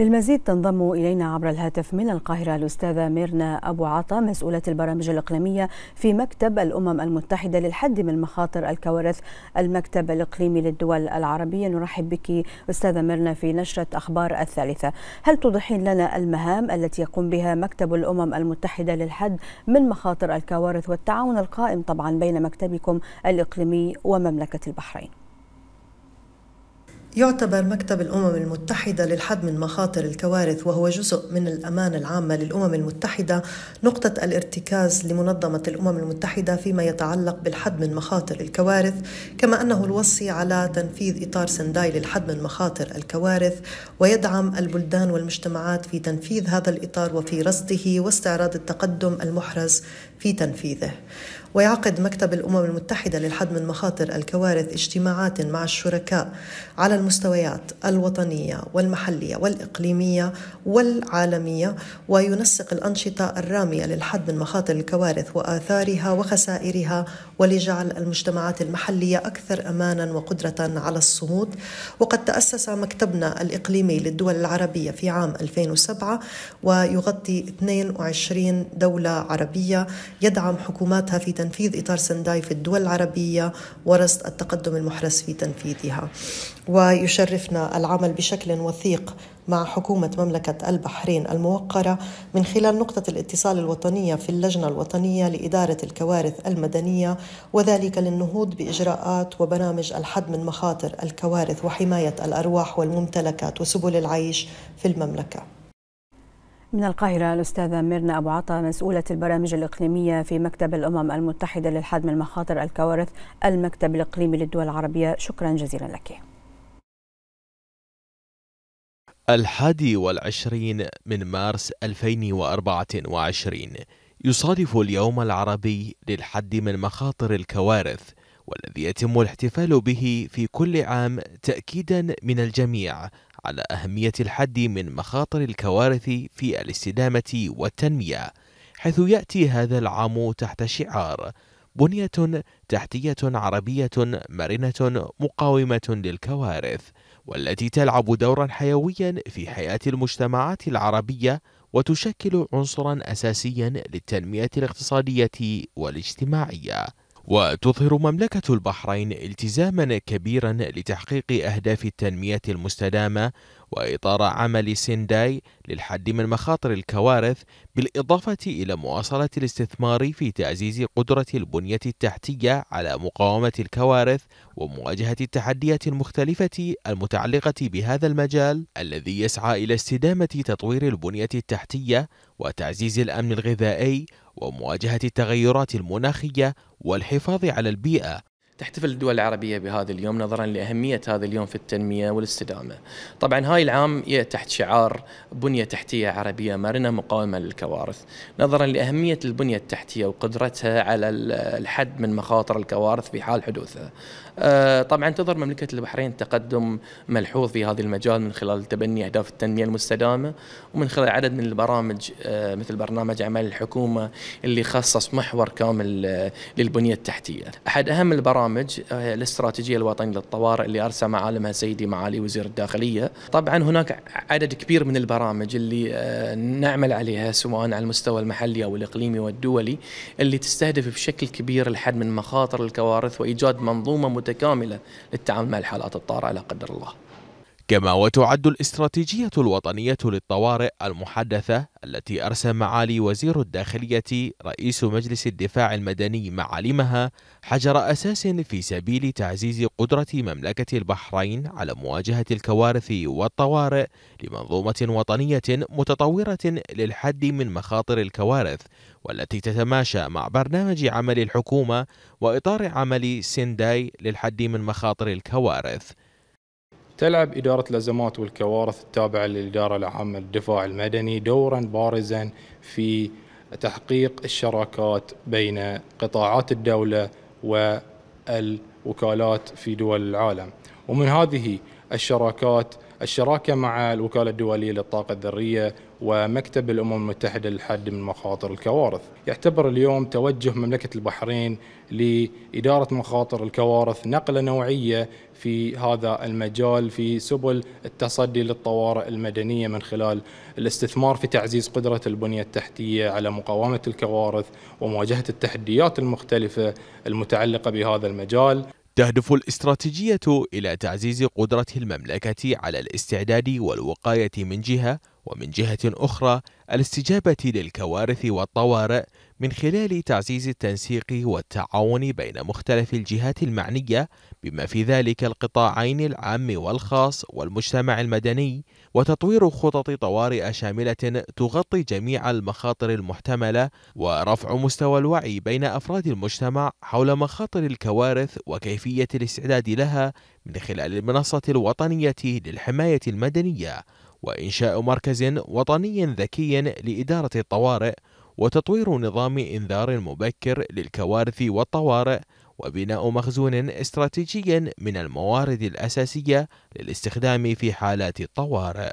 للمزيد تنضم إلينا عبر الهاتف من القاهرة الأستاذة ميرنا أبو عطا مسؤولة البرامج الإقليمية في مكتب الأمم المتحدة للحد من مخاطر الكوارث المكتب الإقليمي للدول العربية نرحب بك أستاذة ميرنا في نشرة أخبار الثالثة هل توضحين لنا المهام التي يقوم بها مكتب الأمم المتحدة للحد من مخاطر الكوارث والتعاون القائم طبعا بين مكتبكم الإقليمي ومملكة البحرين يعتبر مكتب الامم المتحده للحد من مخاطر الكوارث وهو جزء من الامانه العامه للامم المتحده نقطه الارتكاز لمنظمه الامم المتحده فيما يتعلق بالحد من مخاطر الكوارث كما انه الوصي على تنفيذ اطار سنداي للحد من مخاطر الكوارث ويدعم البلدان والمجتمعات في تنفيذ هذا الاطار وفي رصده واستعراض التقدم المحرز في تنفيذه ويعقد مكتب الامم المتحده للحد من مخاطر الكوارث اجتماعات مع الشركاء على المستويات الوطنيه والمحليه والاقليميه والعالميه وينسق الانشطه الراميه للحد من مخاطر الكوارث واثارها وخسائرها ولجعل المجتمعات المحليه اكثر امانا وقدره على الصمود وقد تاسس مكتبنا الاقليمي للدول العربيه في عام 2007 ويغطي 22 دوله عربيه يدعم حكوماتها في تنفيذ إطار سنداي في الدول العربية ورصد التقدم المحرز في تنفيذها ويشرفنا العمل بشكل وثيق مع حكومة مملكة البحرين الموقرة من خلال نقطة الاتصال الوطنية في اللجنة الوطنية لإدارة الكوارث المدنية وذلك للنهوض بإجراءات وبرامج الحد من مخاطر الكوارث وحماية الأرواح والممتلكات وسبل العيش في المملكة. من القاهرة الأستاذة ميرنا أبو عطا مسؤولة البرامج الإقليمية في مكتب الأمم المتحدة للحد من مخاطر الكوارث المكتب الإقليمي للدول العربية شكرا جزيلا لك الحادي والعشرين من مارس 2024 يصادف اليوم العربي للحد من مخاطر الكوارث والذي يتم الاحتفال به في كل عام تأكيدا من الجميع على أهمية الحد من مخاطر الكوارث في الاستدامة والتنمية، حيث يأتي هذا العام تحت شعار بنية تحتية عربية مرنة مقاومة للكوارث، والتي تلعب دورا حيويا في حياة المجتمعات العربية وتشكل عنصرا أساسيا للتنمية الاقتصادية والاجتماعية. وتظهر مملكة البحرين التزاما كبيرا لتحقيق أهداف التنمية المستدامة وإطار عمل سينداي للحد من مخاطر الكوارث بالإضافة إلى مواصلة الاستثمار في تعزيز قدرة البنية التحتية على مقاومة الكوارث ومواجهة التحديات المختلفة المتعلقة بهذا المجال الذي يسعى إلى استدامة تطوير البنية التحتية وتعزيز الأمن الغذائي ومواجهة التغيرات المناخية والحفاظ على البيئة تحتفل الدول العربية بهذا اليوم نظرا لأهمية هذا اليوم في التنمية والاستدامة طبعا هاي العام تحت شعار بنية تحتية عربية مرنة مقاومة للكوارث نظرا لأهمية البنية التحتية وقدرتها على الحد من مخاطر الكوارث في حال حدوثها آه، طبعا تظهر مملكة البحرين تقدم ملحوظ في هذا المجال من خلال تبني أهداف التنمية المستدامة ومن خلال عدد من البرامج آه، مثل برنامج أعمال الحكومة اللي خصص محور كامل آه، للبنية التحتية أحد أهم البرامج برامج آه، الاستراتيجيه الوطنيه للطوارئ اللي ارسى معالمها سيدي معالي وزير الداخليه طبعا هناك عدد كبير من البرامج اللي آه، نعمل عليها سواء على المستوى المحلي او الاقليمي والدولي اللي تستهدف بشكل كبير الحد من مخاطر الكوارث وايجاد منظومه متكامله للتعامل مع الحالات الطارئه لا قدر الله كما وتعد الاستراتيجية الوطنية للطوارئ المحدثة التي أرسى معالي وزير الداخلية رئيس مجلس الدفاع المدني معالمها حجر أساس في سبيل تعزيز قدرة مملكة البحرين على مواجهة الكوارث والطوارئ لمنظومة وطنية متطورة للحد من مخاطر الكوارث والتي تتماشى مع برنامج عمل الحكومة وإطار عمل سنداي للحد من مخاطر الكوارث تلعب إدارة الأزمات والكوارث التابعة للإدارة العامة للدفاع المدني دورا بارزا في تحقيق الشراكات بين قطاعات الدولة والوكالات في دول العالم ومن هذه الشراكات الشراكة مع الوكالة الدولية للطاقة الذرية ومكتب الأمم المتحدة للحد من مخاطر الكوارث يعتبر اليوم توجه مملكة البحرين لإدارة مخاطر الكوارث نقلة نوعية في هذا المجال في سبل التصدي للطوارئ المدنية من خلال الاستثمار في تعزيز قدرة البنية التحتية على مقاومة الكوارث ومواجهة التحديات المختلفة المتعلقة بهذا المجال تهدف الاستراتيجية إلى تعزيز قدرة المملكة على الاستعداد والوقاية من جهة ومن جهة أخرى الاستجابة للكوارث والطوارئ من خلال تعزيز التنسيق والتعاون بين مختلف الجهات المعنية بما في ذلك القطاعين العام والخاص والمجتمع المدني وتطوير خطط طوارئ شاملة تغطي جميع المخاطر المحتملة ورفع مستوى الوعي بين أفراد المجتمع حول مخاطر الكوارث وكيفية الاستعداد لها من خلال المنصة الوطنية للحماية المدنية وإنشاء مركز وطني ذكي معين لإدارة الطوارئ وتطوير نظام إنذار مبكر للكوارث والطوارئ وبناء مخزون استراتيجي من الموارد الأساسية للاستخدام في حالات الطوارئ